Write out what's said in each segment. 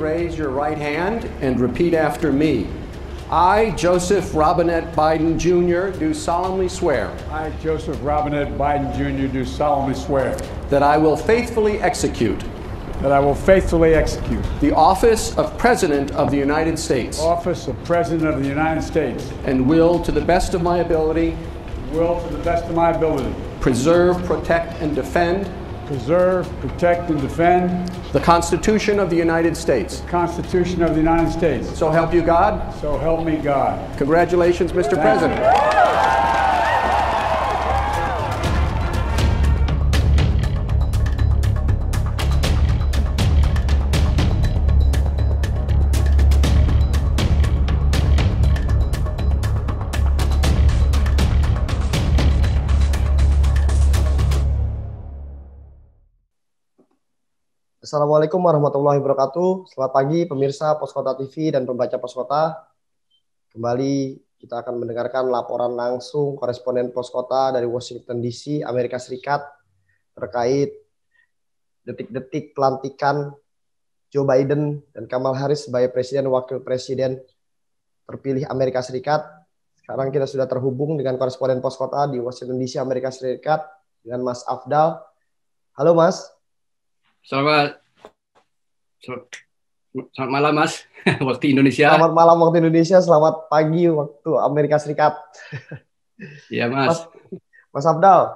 raise your right hand and repeat after me. I, Joseph Robinette Biden Jr., do solemnly swear. I, Joseph Robinette Biden Jr., do solemnly swear. That I will faithfully execute. That I will faithfully execute. The office of President of the United States. Office of President of the United States. And will, to the best of my ability. Will, to the best of my ability. Preserve, protect, and defend preserve, protect, and defend the Constitution of the United States. The Constitution of the United States. So help you God. So help me God. Congratulations, Mr. Thank President. You. Assalamualaikum warahmatullahi wabarakatuh. Selamat pagi pemirsa Poskota TV dan pembaca Poskota. Kembali kita akan mendengarkan laporan langsung koresponden Poskota dari Washington DC, Amerika Serikat terkait detik-detik pelantikan Joe Biden dan Kamal Harris sebagai presiden wakil presiden terpilih Amerika Serikat. Sekarang kita sudah terhubung dengan koresponden Poskota di Washington DC, Amerika Serikat dengan Mas Afdal. Halo Mas. Selamat Selamat malam Mas waktu Indonesia. Selamat malam waktu Indonesia, selamat pagi waktu Amerika Serikat. Iya Mas. Mas. Mas Abdal,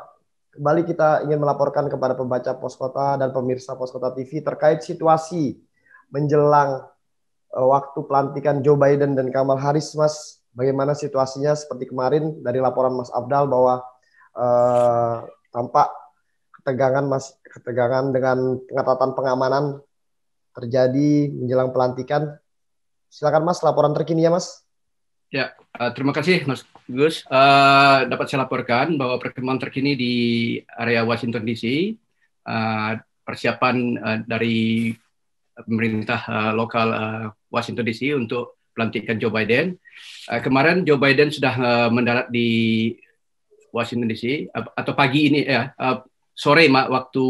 kembali kita ingin melaporkan kepada pembaca Poskota dan pemirsa Poskota TV terkait situasi menjelang eh, waktu pelantikan Joe Biden dan Kamal Harris, Mas. Bagaimana situasinya seperti kemarin dari laporan Mas Abdal bahwa eh, tampak ketegangan mas, ketegangan dengan pengetatan pengamanan terjadi menjelang pelantikan. Silakan Mas, laporan terkini ya Mas. Ya, uh, terima kasih Mas Gus. Uh, dapat saya laporkan bahwa perkembangan terkini di area Washington DC, uh, eh, persiapan uh, dari pemerintah uh, lokal uh, Washington DC untuk pelantikan Joe Biden. Uh, kemarin Joe Biden sudah uh, mendarat di Washington DC atau pagi ini ya sore waktu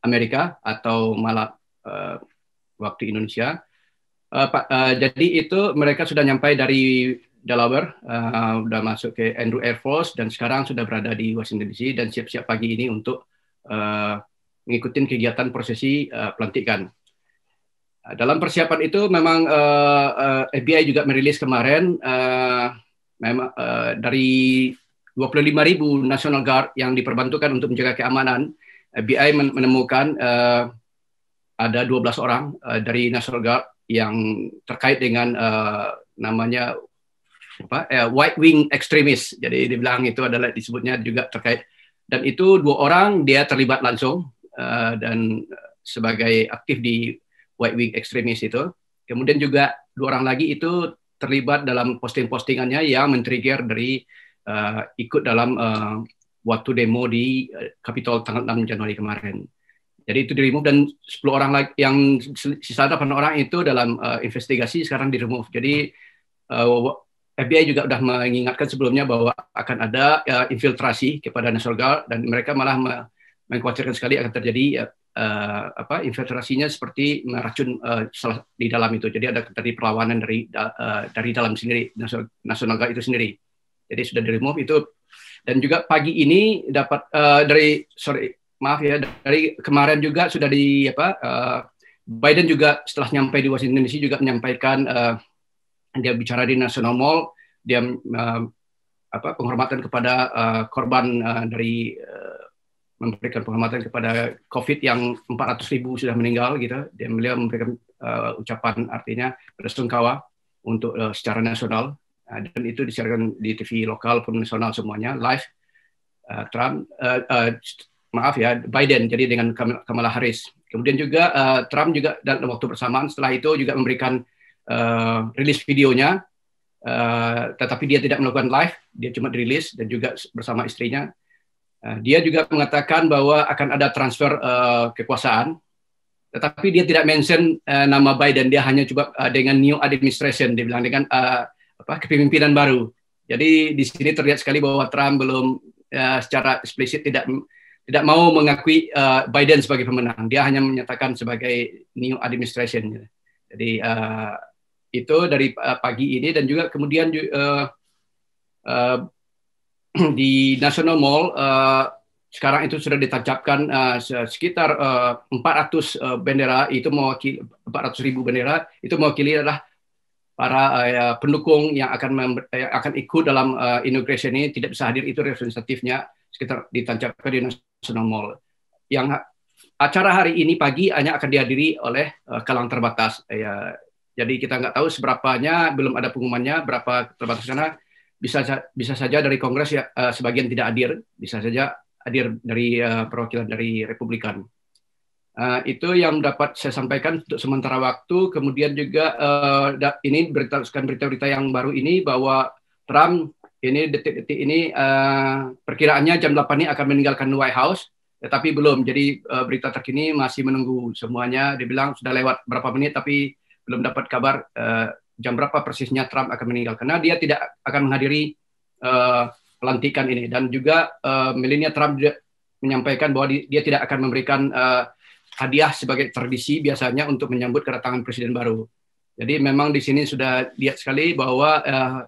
Amerika atau malam uh, waktu Indonesia. Uh, Pak, uh, jadi itu mereka sudah nyampai dari Delaware, uh, sudah masuk ke Andrew Air Force dan sekarang sudah berada di Washington DC dan siap-siap pagi ini untuk uh, mengikuti kegiatan prosesi uh, pelantikan. dalam persiapan itu memang uh, uh, FBI juga merilis kemarin uh, memang uh, dari ribu National Guard yang diperbantukan untuk menjaga keamanan, FBI eh, menemukan uh, ada 12 orang uh, dari National Guard yang terkait dengan uh, namanya apa, uh, white wing extremis. Jadi dibilang itu adalah disebutnya juga terkait dan itu dua orang dia terlibat langsung uh, dan sebagai aktif di white wing extremis itu. Kemudian juga dua orang lagi itu terlibat dalam posting-postingannya yang men-trigger dari uh, ikut dalam uh, waktu demo di uh, eh, Kapitol tanggal 6 Januari kemarin. Jadi itu dirimu dan 10 orang lagi yang sisa 8 orang itu dalam uh, investigasi sekarang di remove. Jadi uh, FBI juga sudah mengingatkan sebelumnya bahwa akan ada uh, infiltrasi kepada National Guard dan mereka malah me mengkhawatirkan sekali akan terjadi uh, apa infiltrasinya seperti meracun uh, di dalam itu. Jadi ada terjadi perlawanan dari uh, dari dalam sendiri National Guard itu sendiri. Jadi sudah di remove itu dan juga pagi ini dapat uh, dari sorry maaf ya dari kemarin juga sudah di apa uh, Biden juga setelah nyampe di Washington DC juga menyampaikan uh, dia bicara di National Mall dia uh, apa penghormatan kepada uh, korban uh, dari uh, memberikan penghormatan kepada COVID yang 400 ribu sudah meninggal gitu dia beliau memberikan uh, ucapan artinya bersungkawa untuk uh, secara nasional uh, dan itu disiarkan di TV lokal pun nasional semuanya live uh, Trump uh, uh, maaf ya Biden jadi dengan Kamala Harris kemudian juga uh, Trump juga dalam waktu bersamaan setelah itu juga memberikan uh, rilis videonya uh, tetapi dia tidak melakukan live dia cuma rilis dan juga bersama istrinya uh, dia juga mengatakan bahwa akan ada transfer uh, kekuasaan tetapi dia tidak mention uh, nama Biden dia hanya coba uh, dengan new administration dia bilang dengan uh, apa kepemimpinan baru. Jadi di sini terlihat sekali bahwa Trump belum ya, secara eksplisit tidak tidak mau mengakui uh, Biden sebagai pemenang. Dia hanya menyatakan sebagai new administration. Jadi uh, itu dari uh, pagi ini dan juga kemudian uh, uh, di National Mall uh, sekarang itu sudah ditancapkan uh, sekitar uh, 400 uh, bendera itu mewakili 400 ribu bendera itu mewakili adalah para uh, pendukung yang akan eh, yang akan ikut dalam uh, inauguration ini tidak bisa hadir itu representatifnya sekitar ditancapkan di National Mall. Yang acara hari ini pagi hanya akan dihadiri oleh uh, kalangan terbatas. Ya, jadi kita nggak tahu seberapanya, belum ada pengumumannya berapa terbatas karena bisa bisa saja dari Kongres ya uh, sebagian tidak hadir, bisa saja hadir dari uh, perwakilan dari Republikan. Uh, itu yang dapat saya sampaikan untuk sementara waktu. Kemudian juga uh, ini berita berita-berita yang baru ini bahwa Trump ini detik-detik ini uh, perkiraannya jam 8 ini akan meninggalkan White House, tetapi belum. Jadi uh, berita terkini masih menunggu semuanya. Dibilang sudah lewat berapa menit, tapi belum dapat kabar uh, jam berapa persisnya Trump akan meninggal Karena dia tidak akan menghadiri uh, pelantikan ini. Dan juga uh, milenial Trump juga menyampaikan bahwa di, dia tidak akan memberikan uh, hadiah sebagai tradisi biasanya untuk menyambut kedatangan presiden baru. Jadi memang di sini sudah lihat sekali bahwa eh,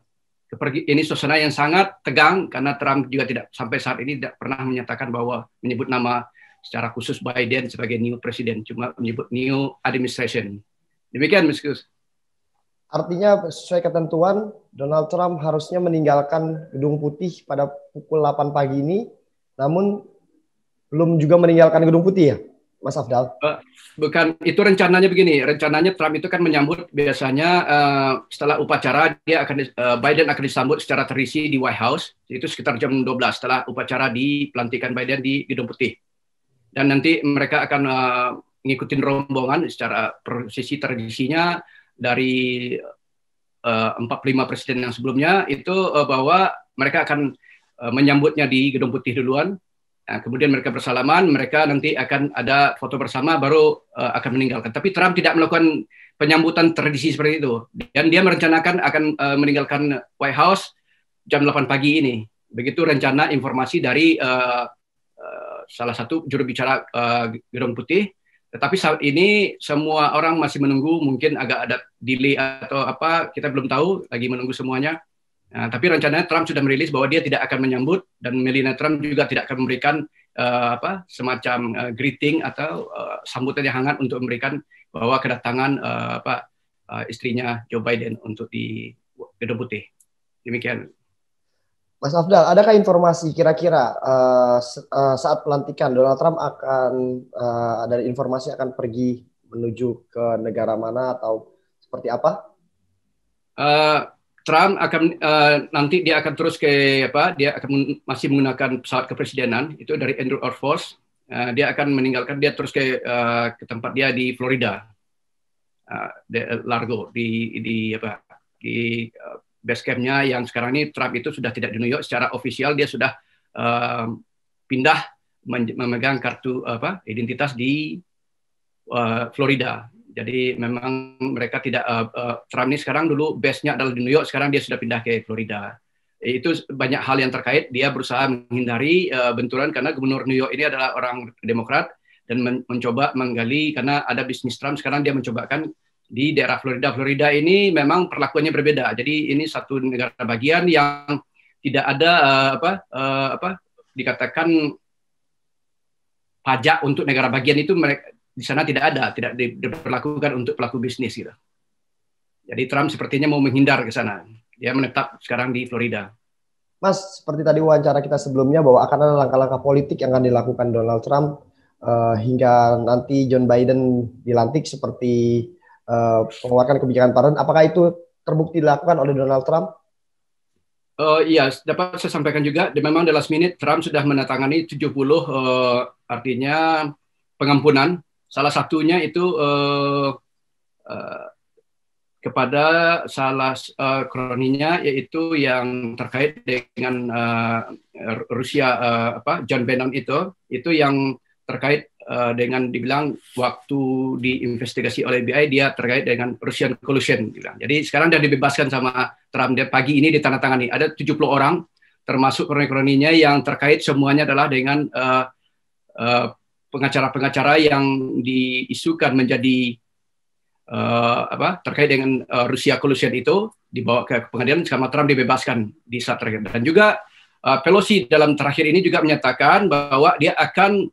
ini suasana yang sangat tegang karena Trump juga tidak sampai saat ini tidak pernah menyatakan bahwa menyebut nama secara khusus Biden sebagai new presiden, cuma menyebut new administration. Demikian, Miskus. Artinya sesuai ketentuan Donald Trump harusnya meninggalkan Gedung Putih pada pukul 8 pagi ini, namun belum juga meninggalkan Gedung Putih ya? Mas Afdal? Eh, bukan, itu rencananya begini. Rencananya Trump itu kan menyambut biasanya uh, setelah upacara dia akan uh, Biden akan disambut secara terisi di White House. Itu sekitar jam 12 setelah upacara di pelantikan Biden di Gedung Putih. Dan nanti mereka akan uh, ngikutin rombongan secara prosesi tradisinya dari empat uh, lima presiden yang sebelumnya itu uh, bahwa mereka akan uh, menyambutnya di Gedung Putih duluan Nah, kemudian mereka bersalaman, mereka nanti akan ada foto bersama, baru uh, akan meninggalkan. Tapi Trump tidak melakukan penyambutan tradisi seperti itu, dan dia merencanakan akan uh, meninggalkan White House jam 8 pagi ini. Begitu rencana informasi dari uh, uh, salah satu juru bicara uh, Gedung Putih. Tetapi saat ini semua orang masih menunggu, mungkin agak ada delay atau apa, kita belum tahu, lagi menunggu semuanya. Nah, tapi rencananya Trump sudah merilis bahwa dia tidak akan menyambut dan Melina Trump juga tidak akan memberikan uh, apa semacam uh, greeting atau uh, sambutan yang hangat untuk memberikan bahwa kedatangan uh, apa uh, istrinya Joe Biden untuk di Gedung Putih. Demikian. Mas Afdal, adakah informasi kira-kira uh, uh, saat pelantikan Donald Trump akan uh, ada informasi akan pergi menuju ke negara mana atau seperti apa? Uh, Trump akan uh, nanti dia akan terus ke apa dia akan masih menggunakan pesawat kepresidenan itu dari Andrew Force uh, dia akan meninggalkan dia terus ke uh, ke tempat dia di Florida uh, di Largo di di apa di uh, base campnya yang sekarang ini Trump itu sudah tidak di New York secara ofisial dia sudah uh, pindah memegang kartu apa identitas di uh, Florida jadi memang mereka tidak uh, uh, Trump ini sekarang dulu base-nya adalah di New York, sekarang dia sudah pindah ke Florida. Itu banyak hal yang terkait dia berusaha menghindari uh, benturan karena gubernur New York ini adalah orang Demokrat dan men mencoba menggali karena ada bisnis Trump sekarang dia mencobakan di daerah Florida. Florida ini memang perlakuannya berbeda. Jadi ini satu negara bagian yang tidak ada uh, apa uh, apa dikatakan pajak untuk negara bagian itu mereka di sana tidak ada, tidak diperlakukan untuk pelaku bisnis gitu. Jadi Trump sepertinya mau menghindar ke sana. Dia menetap sekarang di Florida. Mas, seperti tadi wawancara kita sebelumnya bahwa akan ada langkah-langkah politik yang akan dilakukan Donald Trump uh, hingga nanti John Biden dilantik seperti uh, mengeluarkan kebijakan pardon. Apakah itu terbukti dilakukan oleh Donald Trump? Uh, iya, dapat saya sampaikan juga, memang dalam last minute Trump sudah menandatangani 70 uh, eh, artinya pengampunan Salah satunya itu uh, uh, kepada salah uh, kroninya yaitu yang terkait dengan uh, Rusia uh, apa John Bannon itu itu yang terkait uh, dengan dibilang waktu diinvestigasi oleh BI dia terkait dengan Russian collusion dibilang. Jadi sekarang dia dibebaskan sama Trump dia pagi ini ditandatangani ada 70 orang termasuk kroni-kroninya yang terkait semuanya adalah dengan uh, uh, pengacara-pengacara yang diisukan menjadi uh, apa terkait dengan uh, Rusia kolusian itu dibawa ke pengadilan sama Trump dibebaskan di saat terakhir dan juga uh, Pelosi dalam terakhir ini juga menyatakan bahwa dia akan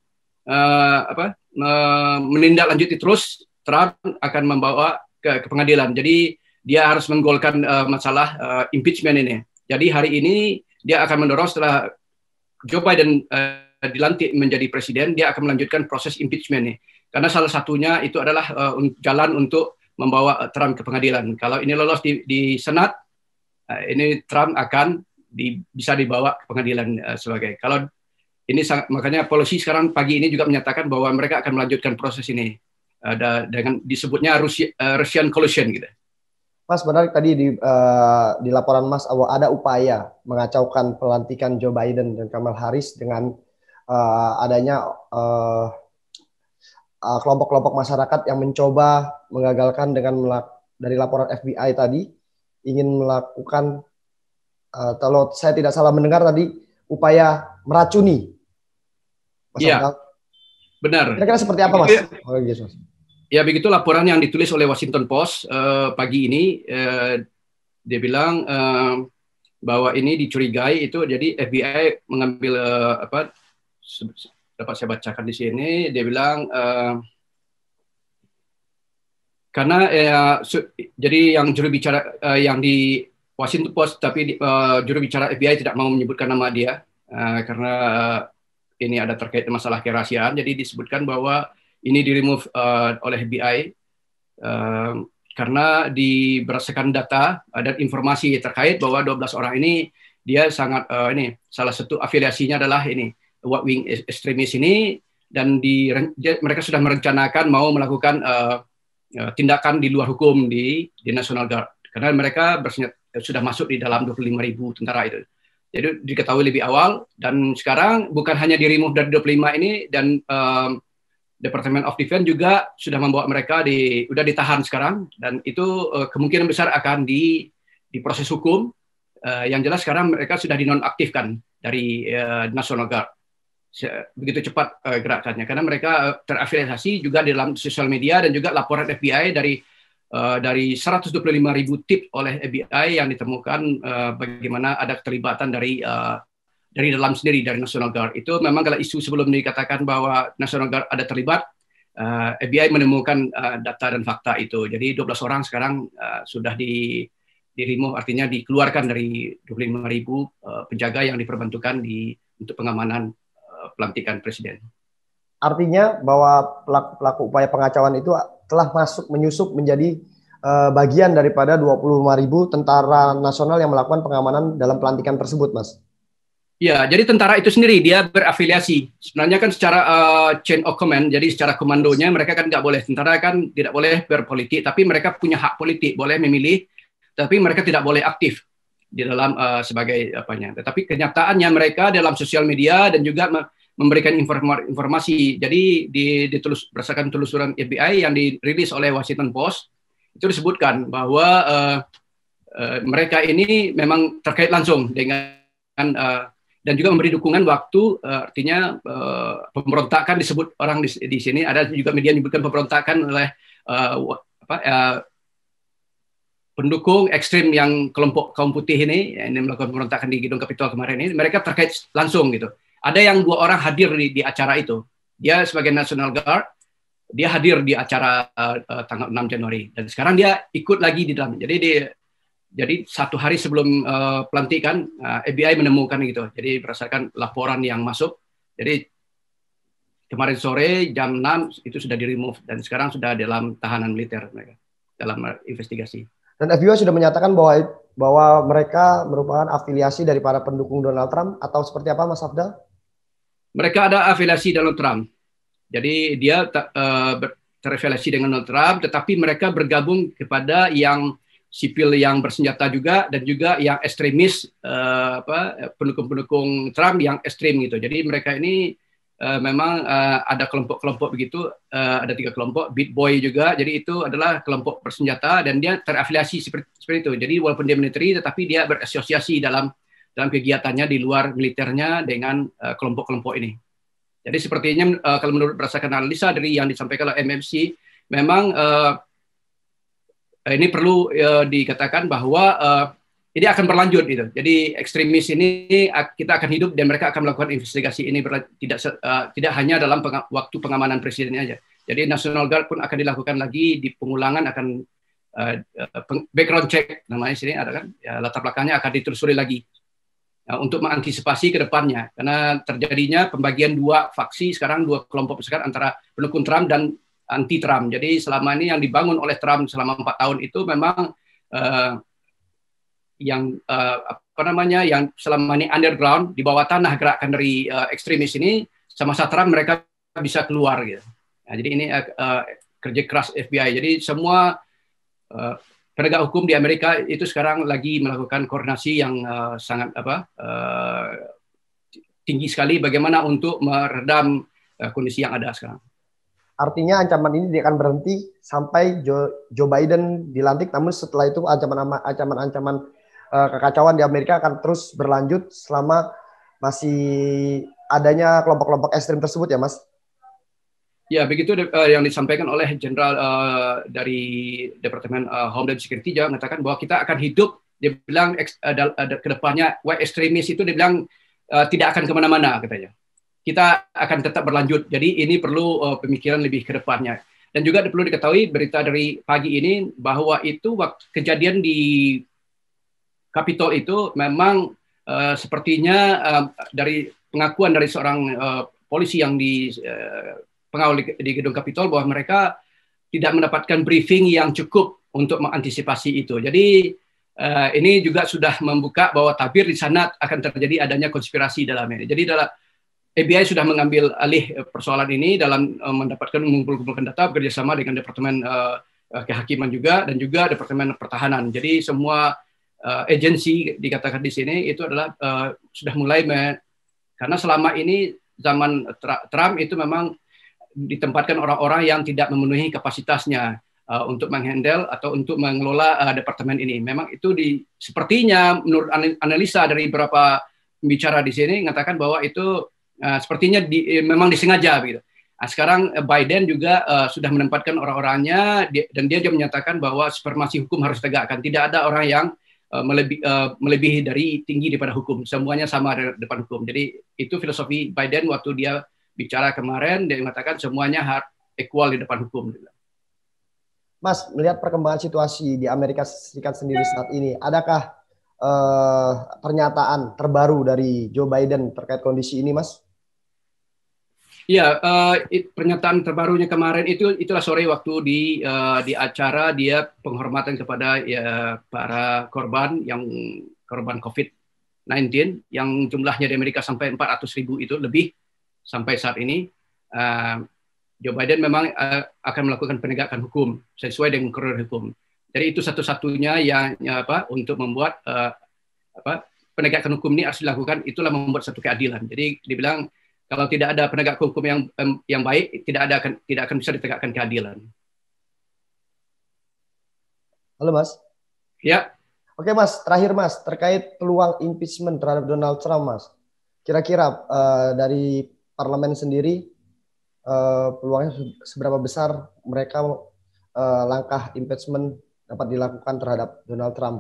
uh, apa uh, menindaklanjuti terus Trump akan membawa ke, ke pengadilan jadi dia harus menggolkan uh, masalah uh, impeachment ini jadi hari ini dia akan mendorong setelah Joe Biden uh, dilantik menjadi presiden, dia akan melanjutkan proses impeachment ini Karena salah satunya itu adalah uh, jalan untuk membawa uh, Trump ke pengadilan. Kalau ini lolos di, di Senat, uh, ini Trump akan di, bisa dibawa ke pengadilan uh, sebagai. Kalau ini sangat, makanya polisi sekarang pagi ini juga menyatakan bahwa mereka akan melanjutkan proses ini uh, dengan disebutnya Rusia, uh, Russian collusion gitu. Mas benar tadi di, uh, di laporan Mas bahwa ada upaya mengacaukan pelantikan Joe Biden dan kamal Harris dengan uh, adanya uh, uh, kelompok-kelompok masyarakat yang mencoba menggagalkan dengan dari laporan FBI tadi ingin melakukan uh, kalau saya tidak salah mendengar tadi upaya meracuni. Iya, benar. Kira-kira seperti apa, Mas? Iya. Oh, yes, gitu, mas. Ya begitu laporan yang ditulis oleh Washington Post uh, pagi ini uh, dia bilang uh, bahwa ini dicurigai itu jadi FBI mengambil uh, apa dapat saya bacakan di sini dia bilang uh, karena uh, su- jadi yang juru bicara uh, yang di Washington Post tapi uh, juru bicara FBI tidak mau menyebutkan nama dia uh, karena uh, ini ada terkait masalah kerahasiaan jadi disebutkan bahwa ini di remove uh, oleh FBI uh, karena berdasarkan data uh, dan informasi terkait bahwa 12 orang ini dia sangat uh, ini salah satu afiliasinya adalah ini What Wing ekstremis ini dan di, mereka sudah merencanakan mau melakukan uh, tindakan di luar hukum di di National Guard karena mereka eh, sudah masuk di dalam ribu tentara itu. Jadi diketahui lebih awal dan sekarang bukan hanya dirimu dari 25 ini dan um, Departemen of Defense juga sudah membawa mereka di sudah ditahan sekarang dan itu uh, kemungkinan besar akan di di proses hukum uh, yang jelas sekarang mereka sudah dinonaktifkan dari uh, National Guard begitu cepat uh, gerakannya karena mereka eh, terafiliasi juga di dalam sosial media dan juga laporan FBI dari uh, dari 125 ribu tip oleh FBI yang ditemukan uh, bagaimana ada keterlibatan dari uh, dari dalam sendiri dari National Guard itu memang kalau isu sebelum dikatakan bahwa National Guard ada terlibat uh, FBI menemukan uh, data dan fakta itu jadi 12 orang sekarang uh, sudah di dirimu artinya dikeluarkan dari 25 ribu uh, penjaga yang diperbantukan di untuk pengamanan pelantikan presiden. Artinya bahwa pelaku, pelaku upaya pengacauan itu telah masuk menyusup menjadi uh, bagian daripada 25.000 tentara nasional yang melakukan pengamanan dalam pelantikan tersebut, Mas. Ya, jadi tentara itu sendiri dia berafiliasi. Sebenarnya kan secara uh, chain of command, jadi secara komandonya mereka kan nggak boleh tentara kan tidak boleh berpolitik, tapi mereka punya hak politik, boleh memilih, tapi mereka tidak boleh aktif di dalam uh, sebagai apanya. Tetapi kenyataannya mereka dalam sosial media dan juga memberikan informasi. Jadi di, berdasarkan telusuran FBI yang dirilis oleh Washington Post itu disebutkan bahwa uh, uh, mereka ini memang terkait langsung dengan uh, dan juga memberi dukungan waktu uh, artinya uh, pemberontakan disebut orang di, di sini ada juga media menyebutkan pemberontakan oleh uh, apa, uh, pendukung ekstrim yang kelompok kaum putih ini yang melakukan pemberontakan di gedung Kapitol kemarin ini mereka terkait langsung gitu. Ada yang dua orang hadir di, di acara itu. Dia sebagai National Guard, dia hadir di acara uh, tanggal 6 Januari dan sekarang dia ikut lagi di dalam. Jadi di jadi satu hari sebelum uh, pelantikan uh, eh, FBI menemukan gitu. Jadi berdasarkan laporan yang masuk, jadi kemarin sore jam 6 itu sudah di remove dan sekarang sudah dalam tahanan militer mereka dalam investigasi. Dan FBI sudah menyatakan bahwa bahwa mereka merupakan afiliasi dari para pendukung Donald Trump atau seperti apa Mas Abdal? mereka ada afiliasi Donald Trump. Jadi dia eh, terafiliasi dengan Donald Trump, tetapi mereka bergabung kepada yang sipil yang bersenjata juga dan juga yang ekstremis eh, pendukung-pendukung Trump yang ekstrem gitu. Jadi mereka ini eh, memang ada kelompok-kelompok begitu, ada tiga kelompok, Beat Boy juga. Jadi itu adalah kelompok bersenjata dan dia terafiliasi seperti, seperti itu. Jadi walaupun dia militer tetapi dia berasosiasi dalam dalam kegiatannya di luar militernya dengan eh, kelompok-kelompok uh, ini. Jadi sepertinya uh, kalau menurut berdasarkan analisa dari yang disampaikan oleh MMC, memang uh, ini perlu uh, dikatakan bahwa uh, ini akan berlanjut gitu. Jadi ekstremis ini kita akan hidup dan mereka akan melakukan investigasi ini tidak uh, tidak hanya dalam peng waktu pengamanan presiden saja. Jadi National Guard pun akan dilakukan lagi di pengulangan akan uh, background check namanya sini ada kan ya, latar belakangnya akan ditelusuri lagi Ya, untuk mengantisipasi ke depannya karena terjadinya pembagian dua faksi sekarang dua kelompok sekarang antara pendukung Trump dan anti Trump. Jadi selama ini yang dibangun oleh Trump selama empat tahun itu memang uh, yang uh, apa namanya yang selama ini underground di bawah tanah gerakan dari uh, ekstremis ini sama Trump mereka bisa keluar gitu. Nah, jadi ini uh, kerja keras FBI. Jadi semua uh, penegak hukum di Amerika itu sekarang lagi melakukan koordinasi yang uh, sangat apa uh, tinggi sekali bagaimana untuk meredam uh, kondisi yang ada sekarang. Artinya ancaman ini tidak akan berhenti sampai Joe, Joe Biden dilantik, namun setelah itu ancaman-ancaman uh, kekacauan di Amerika akan terus berlanjut selama masih adanya kelompok-kelompok ekstrim tersebut ya, Mas? Ya, begitu uh, yang disampaikan oleh Jenderal uh, dari Departemen uh, eh, Homeland Security juga mengatakan bahwa kita akan hidup, dia bilang uh, ke depannya white extremis itu dia bilang uh, tidak akan kemana-mana katanya. Kita akan tetap berlanjut. Jadi ini perlu uh, pemikiran lebih ke depannya. Dan juga perlu diketahui berita dari pagi ini bahwa itu waktu kejadian di Kapitol itu memang uh, sepertinya uh, dari pengakuan dari seorang uh, polisi yang di uh, pengawal di, gedung Kapitol bahwa mereka tidak mendapatkan briefing yang cukup untuk mengantisipasi itu. Jadi uh, ini juga sudah membuka bahwa tabir di sana akan terjadi adanya konspirasi dalam ini. Jadi dalam FBI sudah mengambil alih eh, persoalan ini dalam uh, mendapatkan mengumpulkan data bekerjasama dengan Departemen uh, Kehakiman juga dan juga Departemen Pertahanan. Jadi semua uh, agensi dikatakan di sini itu adalah uh, sudah mulai me, karena selama ini zaman Trump itu memang ditempatkan orang-orang yang tidak memenuhi kapasitasnya uh, untuk menghandle atau untuk mengelola uh, departemen ini. Memang itu di sepertinya menurut analisa dari beberapa pembicara di sini mengatakan bahwa itu uh, sepertinya di, memang disengaja gitu. Nah, sekarang Biden juga uh, sudah menempatkan orang-orangnya dan dia juga menyatakan bahwa supremasi hukum harus tegakkan. Tidak ada orang yang uh, melebi, uh, melebihi dari tinggi daripada hukum. Semuanya sama di depan hukum. Jadi itu filosofi Biden waktu dia bicara kemarin dia mengatakan semuanya harus equal di depan hukum. Mas melihat perkembangan situasi di Amerika Serikat sendiri saat ini, adakah eh, pernyataan terbaru dari Joe Biden terkait kondisi ini, Mas? Iya, uh, pernyataan terbarunya kemarin itu itulah sore waktu di uh, di acara dia penghormatan kepada ya, para korban yang korban COVID-19 yang jumlahnya di Amerika sampai 400 ribu itu lebih sampai saat ini uh, Joe Biden memang uh, akan melakukan penegakan hukum sesuai dengan koridor hukum. Jadi itu satu-satunya yang, ya apa untuk membuat uh, apa penegakan hukum ini harus dilakukan itulah membuat satu keadilan. Jadi dibilang kalau tidak ada penegak hukum yang yang baik tidak ada akan tidak akan bisa ditegakkan keadilan. Halo Mas. Ya. Oke Mas, terakhir Mas terkait peluang impeachment terhadap Donald Trump Mas. Kira-kira uh, dari parlemen sendiri uh, peluangnya seberapa besar mereka uh, langkah impeachment dapat dilakukan terhadap Donald Trump?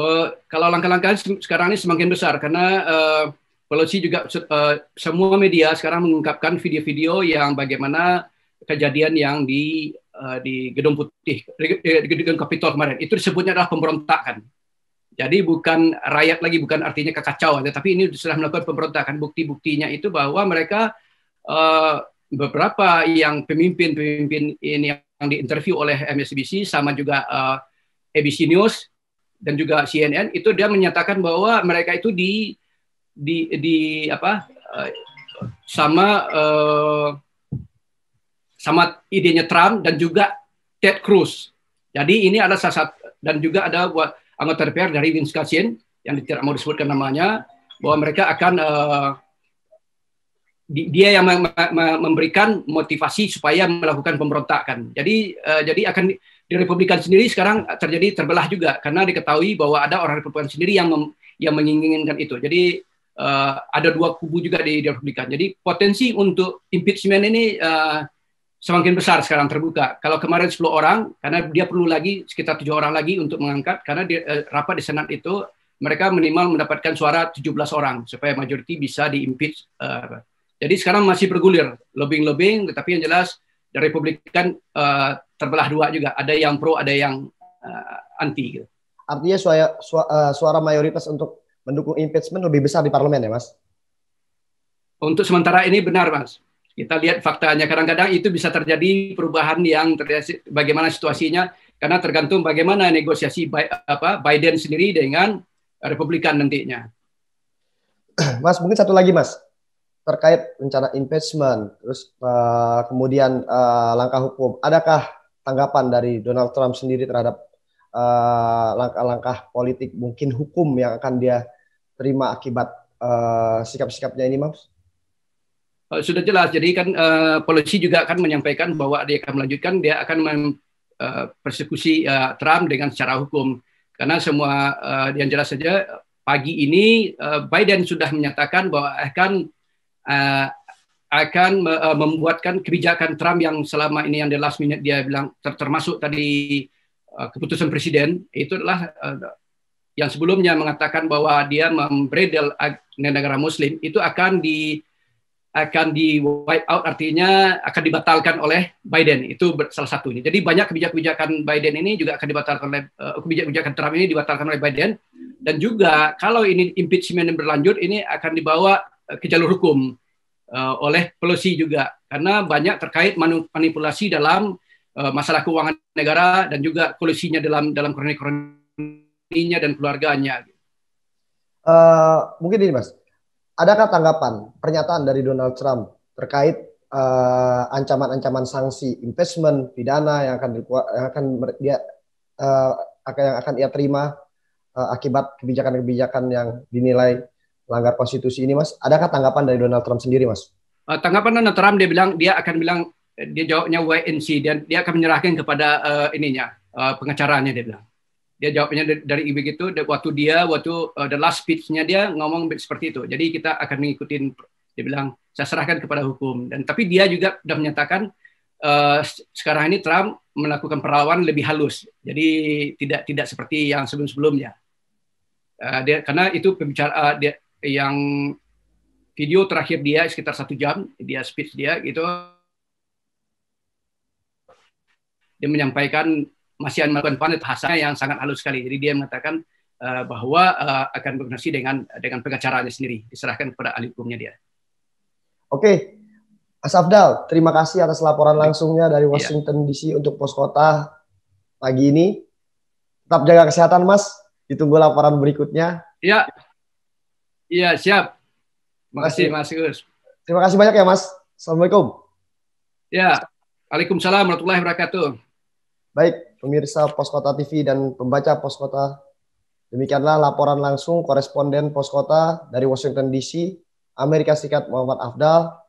Uh, kalau langkah-langkah sekarang ini semakin besar karena uh, Pelosi juga uh, semua media sekarang mengungkapkan video-video yang bagaimana kejadian yang di uh, di Gedung Putih, di Gedung Kapitol kemarin itu disebutnya adalah pemberontakan jadi bukan rakyat lagi, bukan artinya kekacauan, tapi ini sudah melakukan pemberontakan. Bukti-buktinya itu bahwa mereka uh, beberapa yang pemimpin-pemimpin ini yang diinterview oleh MSBC sama juga uh, eh, ABC News dan juga CNN itu dia menyatakan bahwa mereka itu di di di apa uh, sama uh, sama idenya Trump dan juga Ted Cruz. Jadi ini ada salah satu dan juga ada buat anggota DPR dari Wisconsin yang tidak mau disebutkan namanya bahwa mereka akan uh, dia yang memberikan motivasi supaya melakukan pemberontakan. Jadi uh, jadi akan di Republikan sendiri sekarang terjadi terbelah juga karena diketahui bahwa ada orang Republikan sendiri yang mem, yang menginginkan itu. Jadi uh, ada dua kubu juga di, di Republikan. Jadi potensi untuk impeachment ini uh, semakin besar sekarang terbuka. Kalau kemarin 10 orang, karena dia perlu lagi sekitar tujuh orang lagi untuk mengangkat, karena di, eh, rapat di Senat itu mereka minimal mendapatkan suara 17 orang supaya majoriti bisa diimpeach. Uh, jadi sekarang masih bergulir lobbying-lobbying, tetapi yang jelas dari Republikan uh, eh, terbelah dua juga, ada yang pro, ada yang uh, anti. Gitu. Artinya suara, uh, suara mayoritas untuk mendukung impeachment lebih besar di parlemen ya, Mas? Untuk sementara ini benar, Mas. Kita lihat faktanya kadang-kadang itu bisa terjadi perubahan yang terjadi, bagaimana situasinya karena tergantung bagaimana negosiasi apa, Biden sendiri dengan Republikan nantinya. Mas, mungkin satu lagi Mas terkait rencana investment, terus uh, kemudian uh, langkah hukum. Adakah tanggapan dari Donald Trump sendiri terhadap eh, langkah-langkah uh, politik mungkin hukum yang akan dia terima akibat uh, sikap-sikapnya ini, Mas? Eh, sudah jelas. Jadi kan uh, polisi juga akan menyampaikan bahwa dia akan melanjutkan, dia akan mempersekusi eh, uh, Trump dengan secara hukum. Karena semua uh, yang jelas saja pagi ini uh, Biden sudah menyatakan bahwa akan uh, akan uh, membuatkan kebijakan Trump yang selama ini yang di last minute dia bilang ter termasuk tadi uh, keputusan presiden itu adalah uh, yang sebelumnya mengatakan bahwa dia membredel negara muslim itu akan di akan di wipe out artinya akan dibatalkan oleh Biden itu salah satunya. Jadi banyak kebijakan-kebijakan Biden ini juga akan dibatalkan oleh eh, kebijakan-kebijakan Trump ini dibatalkan oleh Biden dan juga kalau ini impeachment yang berlanjut ini akan dibawa eh, ke jalur hukum uh, oleh Pelosi juga karena banyak terkait manipulasi dalam uh, masalah keuangan negara dan juga kolusinya dalam dalam kroni-kroninya dan keluarganya. Uh, mungkin ini mas, adakah tanggapan pernyataan dari Donald Trump terkait eh, ancaman-ancaman uh, sanksi investment pidana yang akan yang akan dia uh, yang akan ia terima uh, akibat kebijakan-kebijakan yang dinilai melanggar konstitusi ini, Mas? Adakah tanggapan dari Donald Trump sendiri, Mas? Uh, tanggapan Donald Trump dia bilang dia akan bilang dia jawabnya wait dan dia akan menyerahkan kepada uh, ininya uh, pengacaranya dia bilang dia jawabnya dari ibu gitu waktu dia waktu uh, the last speech dia ngomong seperti itu. Jadi kita akan mengikuti. dia bilang saya serahkan kepada hukum dan tapi dia juga sudah menyatakan uh, sekarang ini Trump melakukan perlawanan lebih halus. Jadi tidak tidak seperti yang sebelum-sebelumnya. Uh, dia karena itu pembicara uh, dia, yang video terakhir dia sekitar satu jam dia speech dia gitu dia menyampaikan masih melakukan panet bahasanya yang sangat halus sekali. Jadi dia mengatakan uh, bahwa uh, akan berkoordinasi dengan dengan pengacaranya sendiri, diserahkan kepada ahli hukumnya dia. Oke, okay. Mas terima kasih atas laporan ya. langsungnya dari ya. Washington yeah. DC untuk pos kota pagi ini. Tetap jaga kesehatan, Mas. Ditunggu laporan berikutnya. Iya. Yeah. Iya, yeah, siap. Makasih, Mas Gus. Terima kasih banyak ya, Mas. Assalamualaikum. Ya. Waalaikumsalam warahmatullahi wabarakatuh. Baik pemirsa Poskota TV dan pembaca Poskota. Demikianlah laporan langsung koresponden Poskota dari Washington DC, Amerika Serikat Muhammad Afdal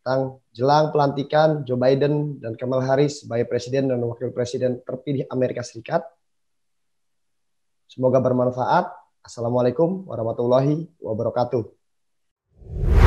tentang jelang pelantikan Joe Biden dan Kamala Harris sebagai presiden dan wakil presiden terpilih Amerika Serikat. Semoga bermanfaat. Assalamualaikum warahmatullahi wabarakatuh.